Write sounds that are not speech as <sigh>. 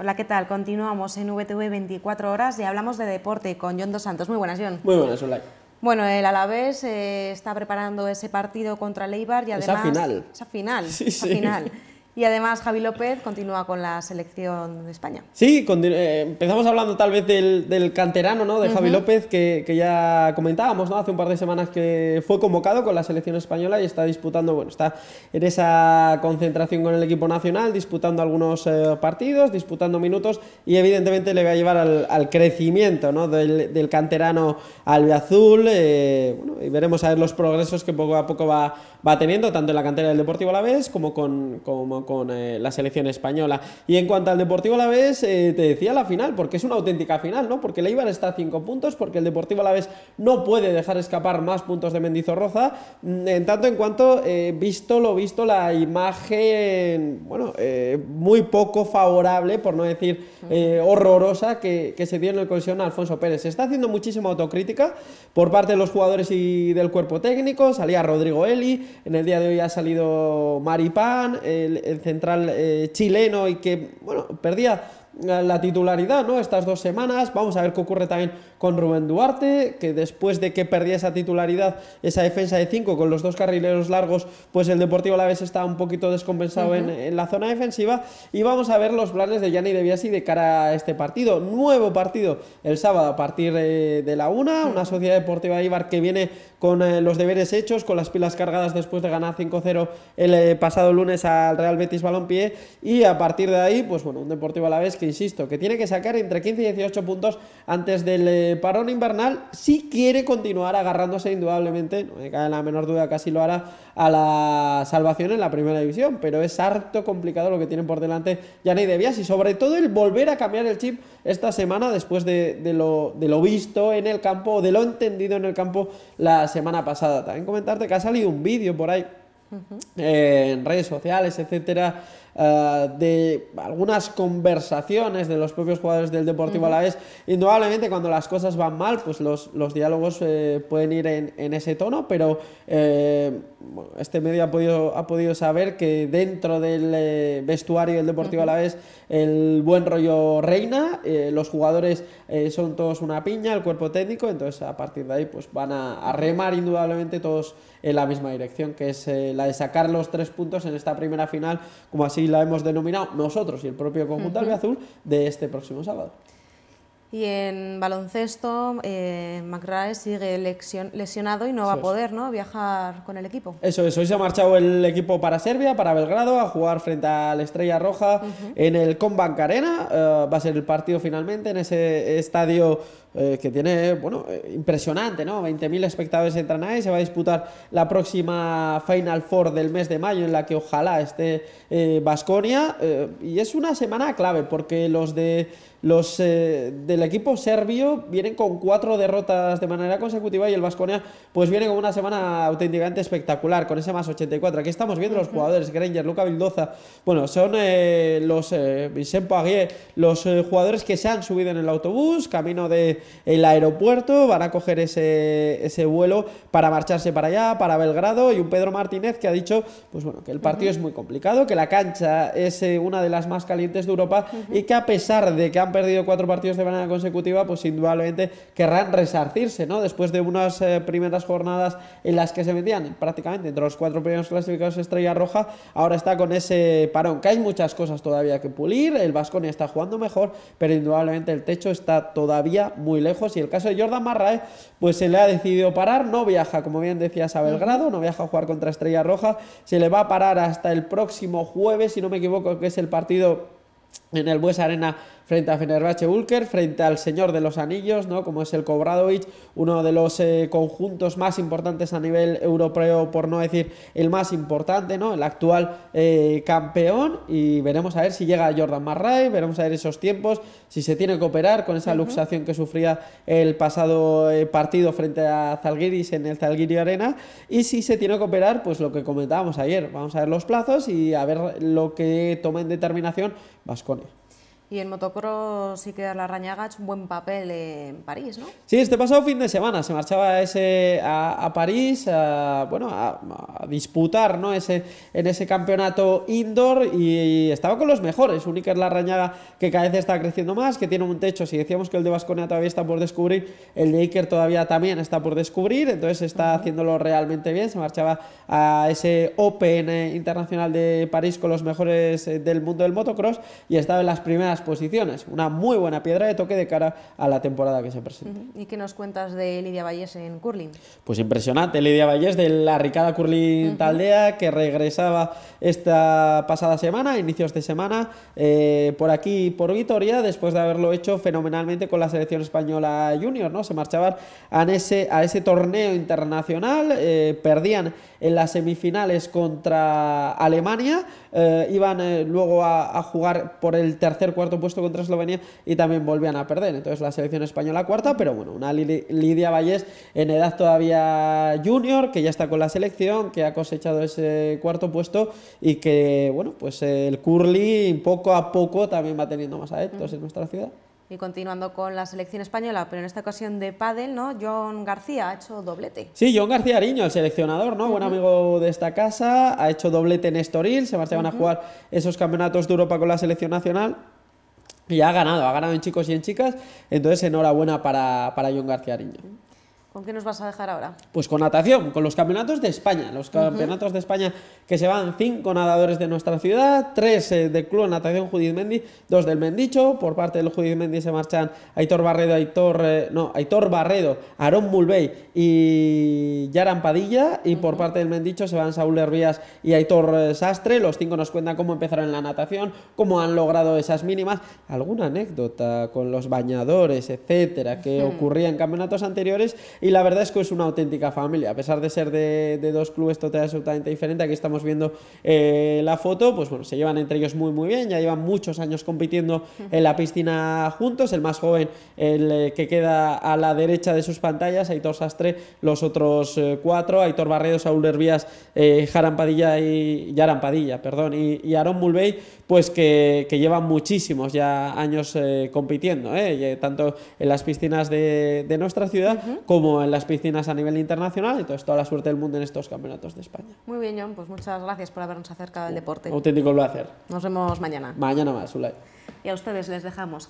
Hola, ¿qué tal? Continuamos en VTV 24 horas y hablamos de deporte con John Dos Santos. Muy buenas, John. Muy buenas, hola. Bueno, el Alavés eh, está preparando ese partido contra el Eibar y además... Esa final. Esa final, <laughs> esa final. Y además Javi López continúa con la selección de España. Sí, eh, empezamos hablando tal vez del, canterano, ¿no? De Javi López, que, ya comentábamos, ¿no? Hace un par de semanas que fue convocado con la selección española y está disputando, bueno, está en esa concentración con el equipo nacional, disputando algunos eh, partidos, disputando minutos y evidentemente le va a llevar al, crecimiento, Del, canterano albiazul. Eh, y veremos a ver los progresos que poco a poco va, va teniendo, tanto en la cantera del Deportivo La Alavés como con, con eh, la selección española. Y en cuanto al Deportivo Alavés, eh, te decía la final, porque es una auténtica final, ¿no? Porque le Eibar está a cinco puntos, porque el Deportivo Alavés no puede dejar escapar más puntos de Mendizorroza. Mm, en tanto en cuanto, he eh, visto lo visto, la imagen, bueno, muy poco favorable, por no decir horrorosa, que, se dio en el colisión a Alfonso Pérez. Se está haciendo muchísima autocrítica por parte de los jugadores y del cuerpo técnico. Salía Rodrigo Eli, en el día de hoy ha salido Maripán. El, el central eh, chileno y que, bueno, perdía eh, la titularidad, ¿no? Estas dos semanas. Vamos a ver qué ocurre también con Rubén Duarte, que después de que perdía esa titularidad, esa defensa de 5 con los dos carrileros largos, pues el Deportivo a la vez está un poquito descompensado en, la zona defensiva. Y vamos a ver los planes de Gianni De Biasi de cara a este partido. Nuevo partido el sábado a partir de, eh, de la una. Una sociedad deportiva de Ibar que viene con eh, los deberes hechos, con las pilas cargadas después de ganar 5-0 el eh, pasado lunes al Real Betis Balompié y a partir de ahí, pues bueno, un Deportivo a la vez que insisto, que tiene que sacar entre 15 y 18 puntos antes del eh, parón invernal si quiere continuar agarrándose indudablemente, no me cae la menor duda casi lo hará a la salvación en la primera división, pero es harto complicado lo que tienen por delante Yanay de y sobre todo el volver a cambiar el chip esta semana después de, lo, de lo visto en el campo, de lo entendido en el campo las semana pasada. También comentarte que ha salido un vídeo por ahí eh, en redes sociales, etcétera, eh, de algunas conversaciones de los propios jugadores del Deportivo a Indudablemente cuando las cosas van mal, pues los, diálogos eh, pueden ir en, en, ese tono, pero eh, este medio ha podido, ha podido saber que dentro del vestuario del Deportivo Alavés, a el buen rollo reina, los jugadores son todos una piña, el cuerpo técnico, entonces a partir de ahí pues van a, a remar indudablemente todos en la misma dirección, que es la de sacar los tres puntos en esta primera final, como así y la hemos denominado nosotros y el propio conjunto uh azul de este próximo sábado. Y en baloncesto, eh, McRae sigue lesionado y no va a poder ¿no? viajar con el equipo. Eso es, hoy se ha marchado el equipo para Serbia, para Belgrado, a jugar frente a la Estrella Roja en el Combank Arena. Eh, va a ser el partido finalmente en ese estadio eh, que tiene, bueno, eh, impresionante, ¿no? 20.000 espectadores entran ahí, se va a disputar la próxima Final Four del mes de mayo en la que ojalá esté Vasconia eh, y es una semana clave porque los de los del equipo serbio vienen con cuatro derrotas de manera consecutiva y el Vasconia pues viene con una semana auténticamente espectacular con ese más 84. Aquí estamos viendo los jugadores, Granger, Luca Vildoza, bueno, son los Vicente Poirier, los jugadores que se han subido en el autobús, camino de el aeropuerto, van a coger ese, ese vuelo para marcharse para allá, para Belgrado, y un Pedro Martínez que ha dicho, pues bueno, que el partido es muy complicado, que la cancha es eh, una de las más calientes de Europa y que a pesar de que han perdido cuatro partidos de manera consecutiva, pues indudablemente querrán resarcirse, ¿no? Después de unas eh, primeras jornadas en las que se metían prácticamente entre los cuatro primeros clasificados Estrella Roja, ahora está con ese parón, que hay muchas cosas todavía que pulir, el Vasconia está jugando mejor, pero indudablemente el techo está todavía muy muy lejos. Y el caso de Jordan Marrae, eh, pues se le ha decidido parar, no viaja, como bien decías, a Belgrado, no viaja a jugar contra Estrella Roja, se le va a parar hasta el próximo jueves, si no me equivoco, que es el partido en el Bues Arena frente a Fenerbahce Bulker, frente al Señor de los Anillos, ¿no? como es el Kobradovic, uno de los eh, conjuntos más importantes a nivel europeo, por no decir el más importante, ¿no? el actual eh, campeón. Y veremos a ver si llega Jordan Marray, veremos a ver esos tiempos, si se tiene que operar con esa luxación que sufría el pasado eh, partido frente a Zalgiris en el Zalgiri Arena, y si se tiene que operar, pues lo que comentábamos ayer, vamos a ver los plazos y a ver lo que toma en determinación Vasconia. Y en motocross sí que la ha hecho un buen papel en París, ¿no? Sí, este pasado fin de semana se marchaba ese a, París, a, bueno, a, disputar ¿no? ese, en ese campeonato indoor y, estaba con los mejores. la Rañaga que cada vez está creciendo más, que tiene un techo. Si decíamos que el de Vasconia todavía está por descubrir, el de Iker todavía también está por descubrir, entonces está haciéndolo realmente bien. Se marchaba a ese Open eh, Internacional de París con los mejores eh, del mundo del motocross y estaba en las primeras posiciones, una muy buena piedra de toque de cara a la temporada que se presenta. ¿Y qué nos cuentas de Lidia Vallés en curling? Pues impresionante, Lidia Vallés de la Ricada Curling Taldea, que regresaba esta pasada semana, inicios de semana, eh, por aquí, por Vitoria, después de haberlo hecho fenomenalmente con la selección española junior, ¿no? Se marchaban a ese, a ese torneo internacional, eh, perdían en las semifinales contra Alemania, eh, iban luego a jugar por el tercer cuarto puesto contra Eslovenia y también volvían a perder. Entonces la selección española cuarta, pero bueno, una Lidia Vallés en edad todavía junior, que ya está con la selección, que ha cosechado ese cuarto puesto y que, bueno, pues el curly poco a poco también va teniendo más adeptos en nuestra ciudad. Y continuando con la selección española, pero en esta ocasión de pádel, ¿no? John García ha hecho doblete. Sí, John García Ariño, el seleccionador, ¿no? Buen amigo de esta casa, ha hecho doblete en Estoril, se van a jugar esos campeonatos de Europa con la selección nacional y ha ganado, ha ganado en chicos y en chicas. Entonces, enhorabuena para, para John García Ariño. ¿Con qué nos vas a dejar ahora? Pues con natación, con los campeonatos de España. Los campeonatos de España que se van cinco nadadores de nuestra ciudad, tres eh, del Club Natación Judith Mendy, dos del Mendicho. Por parte del Judith Mendy se marchan Aitor Barredo, Aitor, eh, no, Aitor Barredo, Aarón Mulvey y Yaran Padilla. Y por parte del Mendicho se van Saúl Hervías y Aitor eh, Sastre. Los cinco nos cuentan cómo empezaron en la natación, cómo han logrado esas mínimas, alguna anécdota con los bañadores, etcétera, que hmm. ocurría en campeonatos anteriores y la verdad es que es una auténtica familia. A pesar de ser de, dos clubes totalmente diferentes, aquí estamos viendo eh, la foto, pues bueno, se llevan entre ellos muy muy bien, ya llevan muchos años compitiendo en la piscina juntos, el más joven, el eh, que queda a la derecha de sus pantallas, Aitor Sastre, los otros eh, cuatro, Aitor Barredo, Saúl Hervías, eh, Padilla y Yaran perdón, y, Aaron Mulvey, pues que, llevan muchísimos ya años compitiendo, tanto en las piscinas de, nuestra ciudad como en las piscinas a nivel internacional. Entonces, toda la suerte del mundo en estos campeonatos de España. Muy bien, John, pues muchas gracias por habernos acercado al deporte. Auténtico placer. Nos vemos mañana. Mañana más, Ulay. Y a ustedes les dejamos con.